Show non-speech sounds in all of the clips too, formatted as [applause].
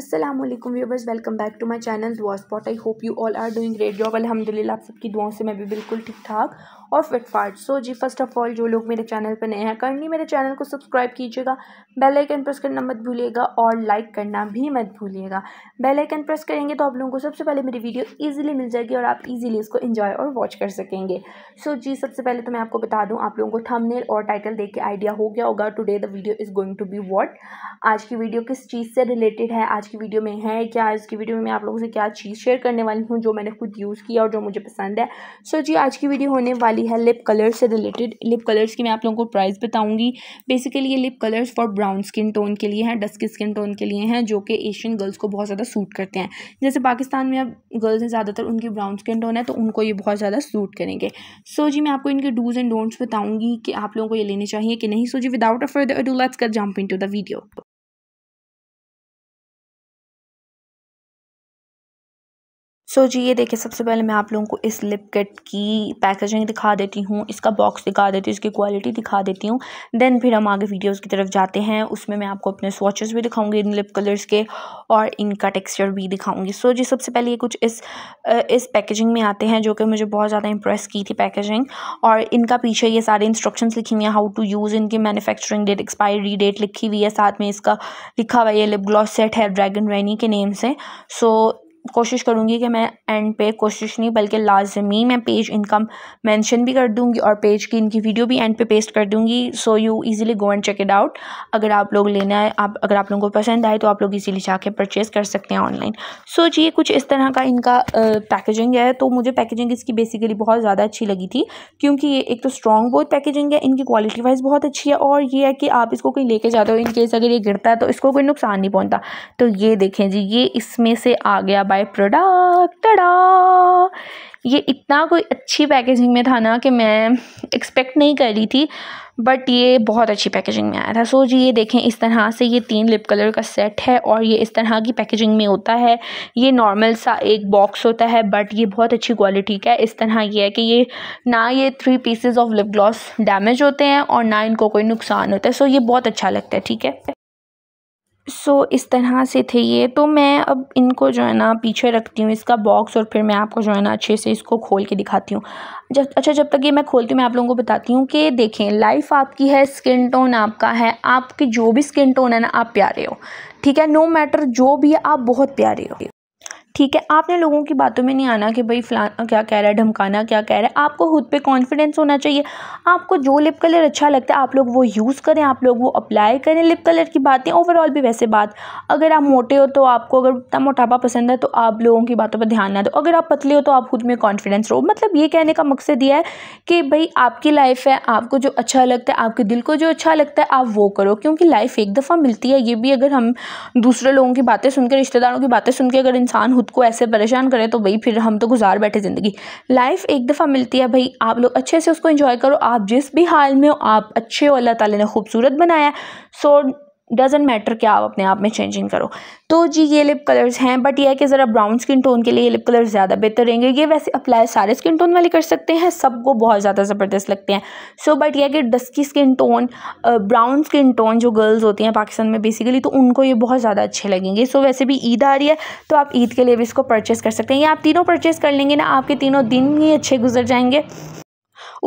Aslam viewers welcome back to my channel Dua spot I hope you all are doing great job अलहमदिल्ला आप सबकी दुआओं से मैं भी बिल्कुल ठीक ठाक और फिटफाट सो जी फर्स्ट ऑफ ऑल जो लोग मेरे चैनल पर नए हैं करनी मेरे चैनल को सब्सक्राइब कीजिएगा बेल आइकन प्रेस करना मत भूलिएगा और लाइक करना भी मत भूलिएगा बेल आइकन प्रेस करेंगे तो आप लोगों को सबसे पहले मेरी वीडियो ईजिली मिल जाएगी और आप ईजिली इसको इंजॉय और वॉच कर सकेंगे सो जी सबसे पहले तो मैं आपको बता दूँ आप लोगों को थमनेल और टाइटल देख के आइडिया हो गया होगा today the video is going to be what आज की वीडियो किस चीज़ से रिलेटेड है आज की वीडियो में है क्या आज की वीडियो में मैं आप लोगों से क्या चीज़ शेयर करने वाली हूँ जो मैंने खुद यूज़ किया और जो मुझे पसंद है सो so, जी आज की वीडियो होने वाली वाली है लिप कलर्स से रिलेटेड लिप कलर्स की मैं आप लोगों को प्राइस बताऊंगी बेसिकली ये lip colours for brown skin tone के लिए हैं डस्की स्किन टोन के लिए हैं जो कि एशियन गर्ल्स को बहुत ज़्यादा सूट करते हैं जैसे पाकिस्तान में अब गर्ल्स हैं ज़्यादातर उनकी ब्राउन स्किन टोन है तो उनको ये बहुत ज़्यादा सूट करेंगे सो जी मैं आपको इनके डूज एंड डोंट्स बताऊँगी कि आप लोगों को ये लेने चाहिए कि नहीं सो जी without a further do let's कर jump in the video so जी ये देखिए सबसे पहले मैं आप लोगों को इस लिप किट की पैकेजिंग दिखा देती हूँ इसका बॉक्स दिखा देती हूँ इसकी क्वालिटी दिखा देती हूँ देन फिर हम आगे वीडियोस की तरफ जाते हैं उसमें मैं आपको अपने स्वॉचेस भी दिखाऊंगी इन लिप कलर्स के और इनका टेक्सचर भी दिखाऊंगी सो जी सबसे पहले ये कुछ इस इस पैकेजिंग में आते हैं जो कि मुझे बहुत ज़्यादा इंप्रेस की थी पैकेजिंग और इनका पीछे ये सारे इंस्ट्रक्शन लिखी हुई हैं हाउ टू यूज़ इनकी मैनुफैक्चरिंग डेट एक्सपायरी डेट लिखी हुई है साथ में इसका लिखा हुआ ये लिप ग्लॉस सेट है ड्रैगन रैनी के नेम से सो so, कोशिश करूँगी कि मैं एंड पे कोशिश नहीं बल्कि लाजमी मैं पेज इनकम मेंशन भी कर दूँगी और पेज की इनकी वीडियो भी एंड पे पेस्ट कर दूँगी so you easily go and check it out अगर आप लोग लेना है आप अगर आप लोगों को पसंद आए तो आप लोग इजीली जाके परचेज़ कर सकते हैं ऑनलाइन सो जी कुछ इस तरह का इनका पैकेजिंग है तो मुझे पैकेजिंग इसकी बेसिकली बहुत ज़्यादा अच्छी लगी थी क्योंकि ये एक तो स्ट्रॉन्ग बहुत पैकेजिंग है इनकी क्वालिटी वाइज बहुत अच्छी है और ये है कि आप इसको कहीं लेके जाते हो इन केस अगर ये गिरता है तो इसको कोई नुकसान नहीं पहुँचता तो ये देखें जी ये इसमें से आ गया बाय प्रोडक्ट टडा ये इतना कोई अच्छी पैकेजिंग में था ना कि मैं एक्सपेक्ट नहीं कर रही थी बट ये बहुत अच्छी पैकेजिंग में आया था सो जी ये देखें इस तरह से ये तीन लिप कलर का सेट है और ये इस तरह की पैकेजिंग में होता है ये नॉर्मल सा एक बॉक्स होता है बट ये बहुत अच्छी क्वालिटी का है इस तरह ये है कि ये ना ये three pieces of lip gloss damage होते हैं और ना इनको कोई नुकसान होता है सो ये बहुत अच्छा लगता है ठीक है सो इस तरह से थे ये तो मैं अब इनको जो है ना पीछे रखती हूँ इसका बॉक्स और फिर मैं आपको जो है ना अच्छे से इसको खोल के दिखाती हूँ जब अच्छा जब तक ये मैं खोलती हूँ मैं आप लोगों को बताती हूँ कि देखें लाइफ आपकी है स्किन टोन आपका है आपकी जो भी स्किन टोन है ना आप प्यारे हो ठीक है नो मैटर जो भी है आप बहुत प्यारे हो ठीक है आपने लोगों की बातों में नहीं आना कि भाई फला क्या कह रहा है ढमकाना क्या कह रहा है आपको खुद पे कॉन्फिडेंस होना चाहिए आपको जो लिप कलर अच्छा लगता है आप लोग वो यूज़ करें आप लोग वो अप्लाई करें लिप कलर की बातें ओवरऑल भी वैसे बात अगर आप मोटे हो तो आपको अगर उतना मोटापा पसंद है तो आप लोगों की बातों पर ध्यान ना दो अगर आप पतले हो तो आप खुद में कॉन्फिडेंस रहो मतलब ये कहने का मकसद ये है कि भाई आपकी लाइफ है आपको जो अच्छा लगता है आपके दिल को जो अच्छा लगता है आप वो करो क्योंकि लाइफ एक दफ़ा मिलती है ये भी अगर हम दूसरे लोगों की बातें सुनकर रिश्तेदारों की बातें सुनकर अगर इंसान खुद को ऐसे परेशान करें तो भाई फिर हम तो गुजार बैठे ज़िंदगी लाइफ एक दफ़ा मिलती है भाई आप लोग अच्छे से उसको इन्जॉय करो आप जिस भी हाल में हो आप अच्छे हो अल्लाह ताला ने खूबसूरत बनाया सो डजेंट मैटर क्या आप अपने आप में चेंजिंग करो तो जी ये लिप कलर्स हैं बट ये है कि ज़रा ब्राउन स्किन टोन के लिए ये लिप कलर ज़्यादा बेहतर रहेंगे ये वैसे अप्लाई सारे स्किन टोन वाले कर सकते हैं सबको बहुत ज़्यादा ज़बरदस्त लगते हैं सो बट यह कि dusky skin tone brown skin tone जो गर्ल्स होती हैं पाकिस्तान में बेसिकली तो उनको ये बहुत ज़्यादा अच्छे लगेंगे सो वैसे भी ईद आ रही है तो आप ईद के लिए भी इसको परचेस कर सकते हैं या आप तीनों परचेस कर लेंगे ना आपके तीनों दिन ही अच्छे गुजर जाएंगे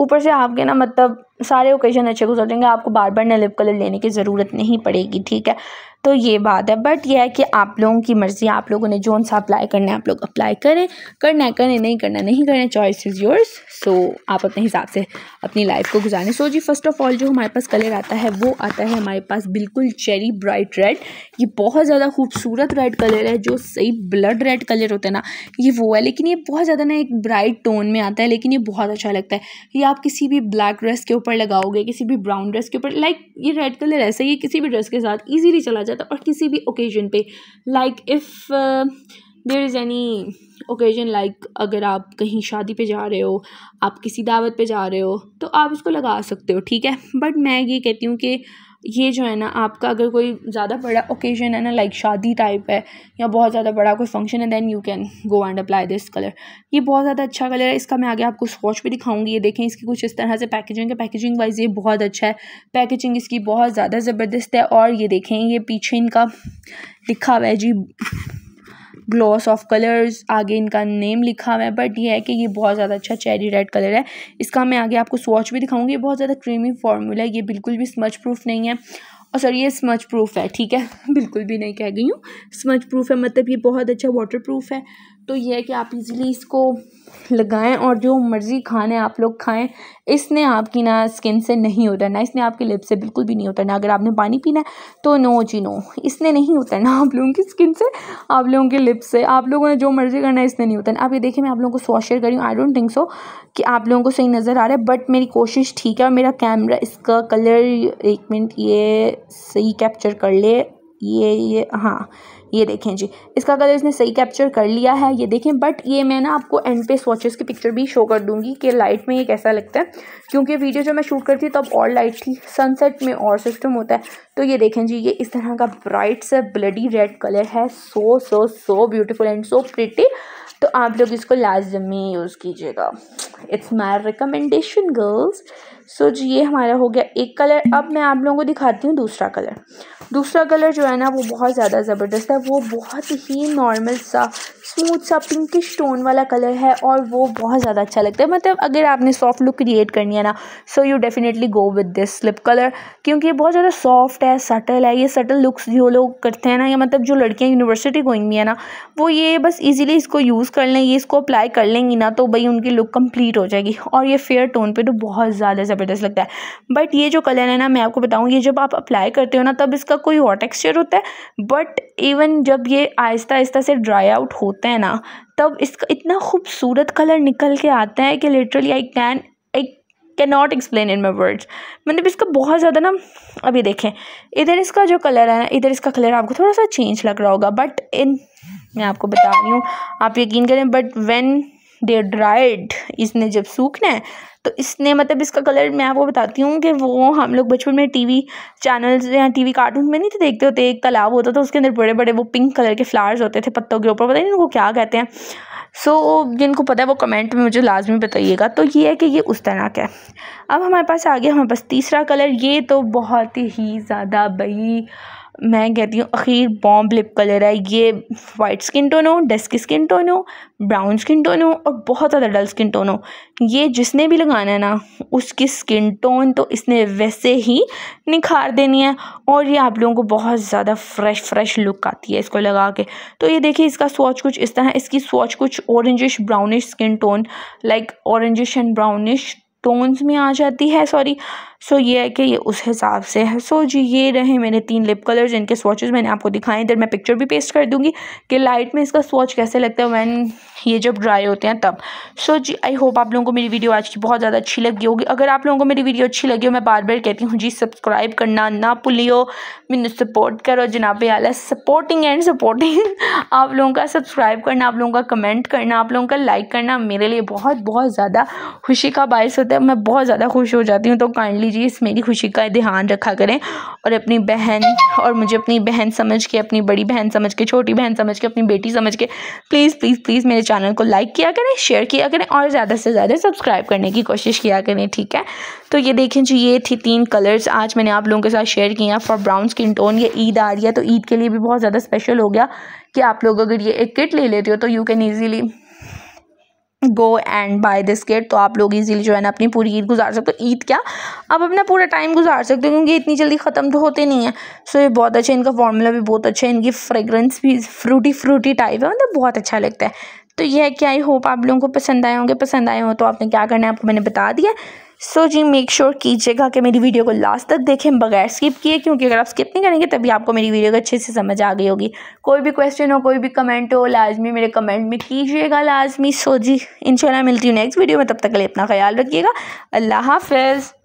ऊपर से आपके ना मतलब सारे ओकेज़न अच्छे गुजर जाएंगे आपको बार बार नलिप कलर लेने की ज़रूरत नहीं पड़ेगी ठीक है तो ये बात है बट यह है कि आप लोगों की मर्ज़ी आप लोगों ने जोन सा अप्लाई करना है आप लोग अप्लाई करें करना है करें नहीं करना नहीं करना चॉइस इज़ योर्स सो आप अपने हिसाब से अपनी लाइफ को गुजारें सो so जी फर्स्ट ऑफ ऑल जो हमारे पास कलर आता है वो आता है हमारे पास बिल्कुल चेरी ब्राइट रेड ये बहुत ज़्यादा खूबसूरत रेड कलर है जो सही ब्लड रेड कलर होता है ना ये वो है लेकिन ये बहुत ज़्यादा ना एक ब्राइट टोन में आता है लेकिन ये बहुत अच्छा लगता है ये आप किसी भी ब्लैक ड्रेस के ऊपर लगाओगे किसी भी ब्राउन ड्रेस के ऊपर लाइक ये रेड कलर ऐसा ही किसी भी ड्रेस के साथ ईजिली चला जाए ज़्यादा और किसी भी ओकेजन पे like if there is any occasion like अगर आप कहीं शादी पे जा रहे हो आप किसी दावत पे जा रहे हो तो आप उसको लगा सकते हो ठीक है बट मैं ये कहती हूँ कि ये जो है ना आपका अगर कोई ज़्यादा बड़ा ओकेजन है ना लाइक शादी टाइप है या बहुत ज़्यादा बड़ा कोई फंक्शन है then you can go and apply this colour ये बहुत ज़्यादा अच्छा कलर है इसका मैं आगे आपको स्वॉच भी दिखाऊंगी ये देखें इसकी कुछ इस तरह से पैकेजिंग है पैकेजिंग वाइज ये बहुत अच्छा है पैकेजिंग इसकी बहुत ज़्यादा ज़बरदस्त है और ये देखें ये पीछे इनका लिखा हुआ है जी ग्लॉस ऑफ कलर्स आगे इनका नेम लिखा हुआ है बट ये है कि ये बहुत ज़्यादा अच्छा चेरी रेड कलर है इसका मैं आगे आपको स्वॉच भी दिखाऊंगी बहुत ज़्यादा क्रीमी फॉर्मूला है ये बिल्कुल भी स्मच प्रूफ नहीं है और सर ये स्मच प्रूफ है ठीक है [laughs] बिल्कुल भी नहीं कह गई हूँ स्मच प्रूफ है मतलब ये बहुत अच्छा वाटर प्रूफ है तो ये है कि आप इजीली इसको लगाएं और जो मर्ज़ी खाने आप लोग खाएं इसने आपकी ना स्किन से नहीं उतरना इसने आपके लिप से बिल्कुल भी नहीं उतरना अगर आपने पानी पीना है तो नो जी नो इसने नहीं उतरना आप लोगों की स्किन से आप लोगों के लिप से आप लोगों ने जो मर्ज़ी करना है इसने नहीं उतरना आप ये देखिए मैं आप लोगों को सॉ शेयर करी आई डोंट थिंक सो कि आप लोगों को सही नज़र आ रहा है बट मेरी कोशिश ठीक है और मेरा कैमरा इसका कलर एक मिनट ये सही कैप्चर कर ले ये ये हाँ ये देखें जी इसका कलर इसने सही कैप्चर कर लिया है ये देखें बट ये मैं ना आपको एंड पे स्वचेस की पिक्चर भी शो कर दूंगी कि लाइट में ये कैसा लगता है क्योंकि वीडियो जब मैं शूट करती तब और लाइट थी सनसेट में और सिस्टम होता है तो ये देखें जी ये इस तरह का ब्राइट सा ब्लडी रेड कलर है so so so beautiful and so pretty तो आप लोग इसको लाजमी यूज़ कीजिएगा it's my recommendation girls so जी ये हमारा हो गया एक कलर अब मैं आप लोगों को दिखाती हूँ दूसरा कलर दूसरा कलर जो है ना वो बहुत ज़्यादा ज़बरदस्त है वो बहुत ही नॉर्मल सा स्मूथ सा पिंकिश टोन वाला कलर है और वो बहुत ज़्यादा अच्छा लगता है मतलब अगर आपने सॉफ्ट लुक क्रिएट करनी है ना so you definitely go with this slip colour क्योंकि ये बहुत ज़्यादा सॉफ्ट है सटल है ये सटल लुक्स जो लोग करते हैं ना या मतलब जो लड़कियाँ यूनिवर्सिटी गोइंग भी है ना वो ये बस ईजिली इसको यूज़ कर लेंगी इसको अप्लाई कर लेंगी ना तो भाई उनकी लुक कम्प्लीट हो जाएगी और ये फेयर टोन पर तो बहुत ज़्यादा ज़बरदस्त लगता है बट ये जो कलर है ना मैं आपको बताऊँ ये जब आप अप्लाई करते हो ना तब इसका कोई और टेक्स्चर होता है बट इवन जब ये आहिस्ता आहिस्ता से ड्राई आउट हो होते हैं ना तब इसका इतना खूबसूरत कलर निकल के आता है कि literally I can I can not explain in my words मतलब इसका बहुत ज़्यादा ना अभी देखें इधर इसका जो कलर है ना इधर इसका कलर आपको थोड़ा सा चेंज लग रहा होगा बट इन मैं आपको बता रही हूँ आप यकीन करें बट वेन दे ड्राइड इसने जब सूखना है तो इसने मतलब इसका कलर मैं आपको बताती हूँ कि वो हम लोग बचपन में टीवी चैनल्स या टीवी कार्टून में नहीं थे देखते होते एक तालाब होता था उसके अंदर बड़े बड़े वो पिंक कलर के फ्लावर्स होते थे पत्तों के ऊपर पता नहीं उनको क्या कहते हैं सो so, जिनको पता है वो कमेंट में मुझे लाजमी बताइएगा तो ये है कि ये उस तरह का है अब हमारे पास आ गया हमारे पास तीसरा कलर ये तो बहुत ही ज़्यादा बई मैं कहती हूँ अखीर बॉम्ब लिप कलर है ये वाइट स्किन टोन हो डस्की स्किन टोन हो ब्राउन स्किन टोन हो और बहुत ज़्यादा डल स्किन टोन हो ये जिसने भी लगाना है ना उसकी स्किन टोन तो इसने वैसे ही निखार देनी है और ये आप लोगों को बहुत ज़्यादा फ्रेश फ्रेश लुक आती है इसको लगा के तो ये देखिए इसका स्वाच कुछ इस तरह इसकी स्वाच कुछ orangish brownish skin tone like orangish and brownish tones में आ जाती है सॉरी सो ये है कि ये उस हिसाब से है सो जी ये रहे मेरे तीन लिप कलर जिनके स्वाचेज़ मैंने आपको दिखाए इधर मैं पिक्चर भी पेस्ट कर दूँगी कि लाइट में इसका स्वॉच कैसे लगता है वैन ये जब ड्राई होते हैं तब सो जी आई होप आप लोगों को मेरी वीडियो आज की बहुत ज़्यादा अच्छी लगी होगी अगर आप लोगों को मेरी वीडियो अच्छी लगी हो मैं बार बार कहती हूँ जी सब्सक्राइब करना ना भूलियो मैंने सपोर्ट करो जनाब आला सपोर्टिंग एंड सपोर्टिंग आप लोगों का सब्सक्राइब करना आप लोगों का कमेंट करना आप लोगों का लाइक करना मेरे लिए बहुत बहुत ज़्यादा खुशी का बायस होता है मैं बहुत ज़्यादा खुश हो जाती हूँ तो काइंडली प्लीज़ मेरी खुशी का ध्यान रखा करें और अपनी बहन और मुझे अपनी बहन समझ के अपनी बड़ी बहन समझ के छोटी बहन समझ के अपनी बेटी समझ के प्लीज़ प्लीज़ प्लीज़ मेरे चैनल को लाइक किया करें शेयर किया करें और ज़्यादा से ज़्यादा सब्सक्राइब करने की कोशिश किया करें ठीक है तो ये देखें जी ये थी तीन कलर्स आज मैंने आप लोगों के साथ शेयर किया फॉर ब्राउन स्किन टोन ये ईद आ रही है तो ईद के लिए भी बहुत ज़्यादा स्पेशल हो गया कि आप लोग अगर ये एक किट ले लेते हो तो you can easily go and buy this get तो आप लोग इजीली जो है ना अपनी पूरी ईद गुजार सकते हो ईद क्या आप अपना पूरा टाइम गुजार सकते हो क्योंकि इतनी जल्दी ख़त्म तो होते नहीं है सो ये बहुत अच्छा इनका फॉर्मूला भी बहुत अच्छा है इनकी फ्रेगरेंस भी फ्रूटी फ्रूटी टाइप है मतलब बहुत अच्छा लगता है तो यह है कि आई होप आप लोगों को पसंद आए होंगे पसंद आए हो तो आपने क्या करना है आपको मैंने बता दिया सो so, जी मेक श्योर कीजिएगा कि मेरी वीडियो को लास्ट तक देखें बगैर स्किप किए क्योंकि अगर आप स्किप नहीं करेंगे तभी आपको मेरी वीडियो को अच्छे से समझ आ गई होगी कोई भी क्वेश्चन हो कोई भी कमेंट हो लाजमी मेरे कमेंट में कीजिएगा लाजमी सो so, जी इंशाल्लाह मिलती हूँ नेक्स्ट वीडियो में तब तक के लिए अपना ख्याल रखिएगा अल्लाह हाफिज़